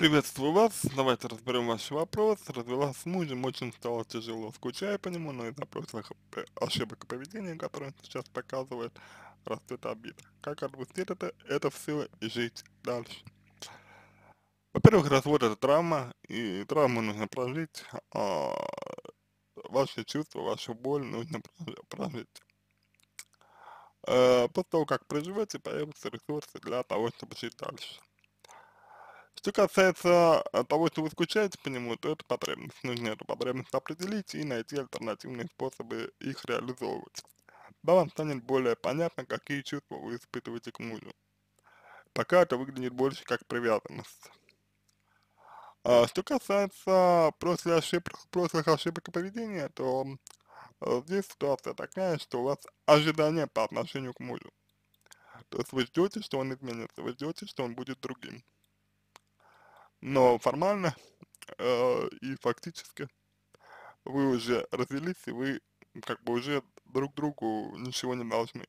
Приветствую вас. Давайте разберем ваш вопрос. Развела с мужем, очень стало тяжело. Скучаю по нему, но из-за прошлых ошибок поведения, которые он сейчас показывает, растет обида. Как отпустить это, это в силы и жить дальше. Во-первых, развод это травма, и травму нужно прожить. А ваши чувства, вашу боль нужно прожить. Э, после того, как проживете, появятся ресурсы для того, чтобы жить дальше. Что касается э, того, что вы скучаете по нему, то это потребность. Нужно эту потребность определить и найти альтернативные способы их реализовывать. Да, вам станет более понятно, какие чувства вы испытываете к мужу. Пока это выглядит больше как привязанность. А, что касается прошлых ошибок, прошлых ошибок поведения, то а, здесь ситуация такая, что у вас ожидания по отношению к мужу. То есть вы ждете, что он изменится, вы ждете, что он будет другим но формально э, и фактически вы уже развелись, и вы как бы уже друг другу ничего не должны.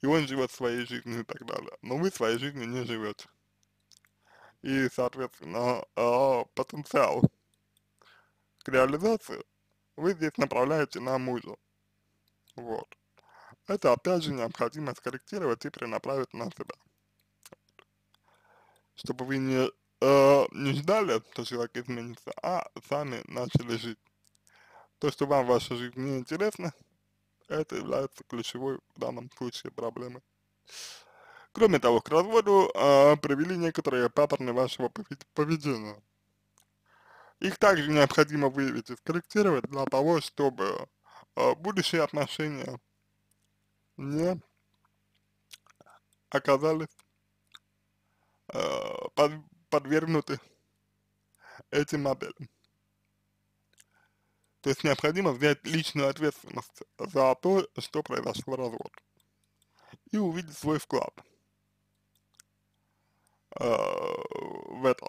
И он живет своей жизнью и так далее, но вы своей жизнью не живете. И, соответственно, э, потенциал к реализации вы здесь направляете на мужа. Вот. Это опять же необходимо скорректировать и перенаправить на себя. Чтобы вы не э, не ждали, что человек изменится, а сами начали жить. То, что вам ваша жизнь не интересна, это является ключевой в данном случае проблемой. Кроме того, к разводу э, привели некоторые паттерны вашего поведения. Их также необходимо выявить и скорректировать для того, чтобы э, будущие отношения не оказались э, под подвергнуты этим моделям. То есть необходимо взять личную ответственность за то, что произошел развод. И увидеть свой вклад э, в это.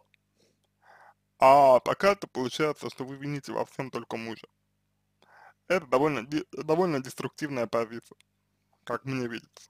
А пока это получается, что вы вините во всем только мужа. Это довольно, довольно деструктивная позиция, как мне видится.